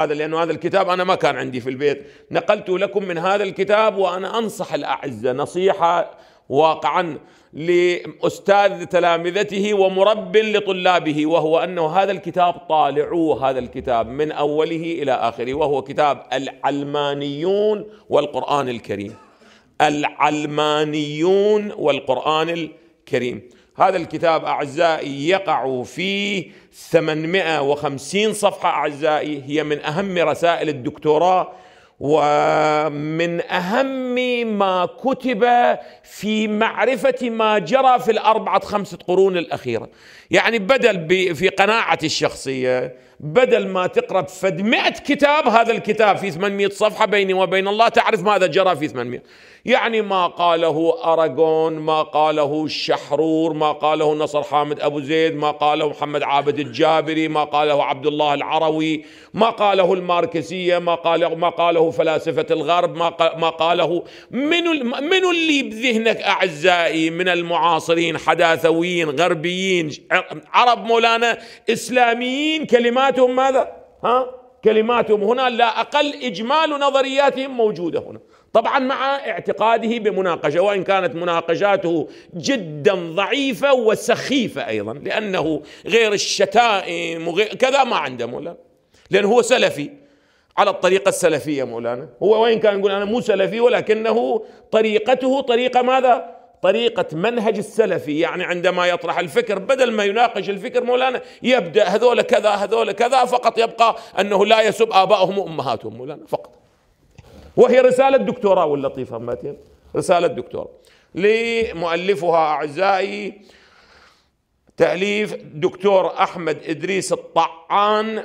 هذا لأنه هذا الكتاب أنا ما كان عندي في البيت نقلته لكم من هذا الكتاب وأنا أنصح الأعزة نصيحة واقعا لأستاذ تلامذته ومرب لطلابه وهو أنه هذا الكتاب طالعوه هذا الكتاب من أوله إلى آخره وهو كتاب العلمانيون والقرآن الكريم العلمانيون والقرآن الكريم كريم هذا الكتاب أعزائي يقع فيه 850 صفحة أعزائي هي من أهم رسائل الدكتوراه ومن أهم ما كتب في معرفة ما جرى في الأربعة خمسة قرون الأخيرة يعني بدل في قناعتي الشخصية بدل ما تقرا فد 100 كتاب هذا الكتاب في 800 صفحه بيني وبين الله تعرف ماذا جرى في 800 يعني ما قاله اراغون ما قاله الشحرور ما قاله نصر حامد ابو زيد ما قاله محمد عابد الجابري ما قاله عبد الله العروي ما قاله الماركسيه ما قاله ما قاله فلاسفه الغرب ما ما قاله من من اللي بذهنك اعزائي من المعاصرين حداثويين غربيين عرب مولانا اسلاميين كلمات كلماتهم ماذا ها كلماتهم هنا لا أقل إجمال نظرياتهم موجودة هنا طبعا مع اعتقاده بمناقشة وإن كانت مناقشاته جدا ضعيفة وسخيفة أيضا لأنه غير الشتائم وغير كذا ما عنده مولانا لأنه هو سلفي على الطريقة السلفية مولانا هو وإن كان يقول أنا مو سلفي ولكنه طريقته طريقة ماذا طريقة منهج السلفي يعني عندما يطرح الفكر بدل ما يناقش الفكر مولانا يبدأ هذول كذا هذول كذا فقط يبقى أنه لا يسب آبائهم وأمهاتهم مولانا فقط وهي رسالة دكتوراه واللطيفة ماتين رسالة دكتوراه لمؤلفها أعزائي تأليف دكتور أحمد إدريس الطعان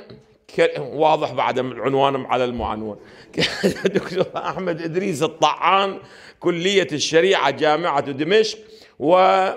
واضح بعد العنوان على المعنون دكتور احمد ادريس الطعان كليه الشريعه جامعه دمشق و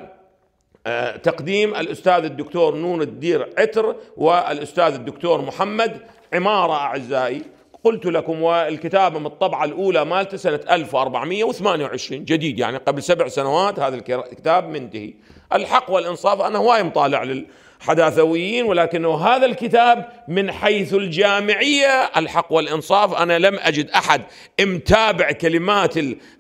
آه، تقديم الاستاذ الدكتور نون الدير عتر والاستاذ الدكتور محمد عماره اعزائي قلت لكم والكتابة من الطبعة الأولى مالته سنة 1428 جديد يعني قبل سبع سنوات هذا الكتاب منتهي الحق والإنصاف أنا هواي مطالع للحداثويين ولكنه هذا الكتاب من حيث الجامعية الحق والإنصاف أنا لم أجد أحد متابع كلمات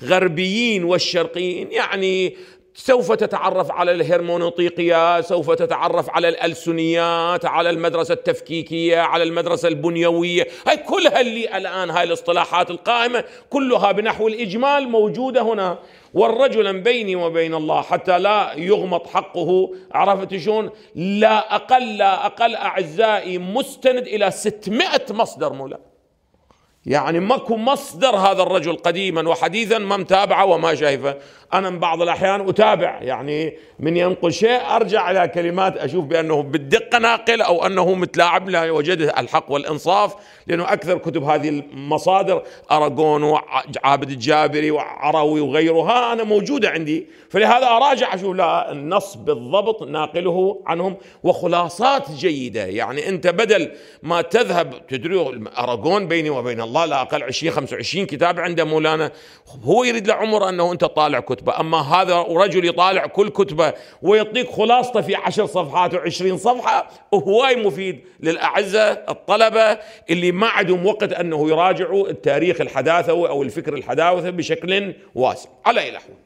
الغربيين والشرقيين يعني سوف تتعرف على الهرمونوطيقية سوف تتعرف على الألسنيات على المدرسة التفكيكية على المدرسة البنيوية هاي كلها اللي الآن هاي الاصطلاحات القائمة كلها بنحو الإجمال موجودة هنا والرجل بيني وبين الله حتى لا يغمط حقه عرفت شلون لا أقل لا أقل أعزائي مستند إلى 600 مصدر مولاي يعني ماكو مصدر هذا الرجل قديما وحديثا ما متابعه وما شايفه أنا من بعض الأحيان أتابع يعني من ينقل شيء أرجع إلى كلمات أشوف بأنه بالدقة ناقل أو أنه متلاعب لا يوجد الحق والإنصاف لأنه أكثر كتب هذه المصادر أراغون وعابد الجابري وعروي وغيرها أنا موجودة عندي فلهذا أراجع أشوف لا النص بالضبط ناقله عنهم وخلاصات جيدة يعني أنت بدل ما تذهب تدري أراغون بيني وبين الله الله لا اقل 20 25 كتاب عند مولانا هو يريد له عمر انه انت طالع كتبه اما هذا رجل يطالع كل كتبه ويعطيك خلاصته في 10 صفحات و20 صفحه هواي مفيد للاعزه الطلبه اللي ما عندهم وقت انه يراجعوا التاريخ الحداثوي او الفكر الحداثوي بشكل واسع على اي الاحوال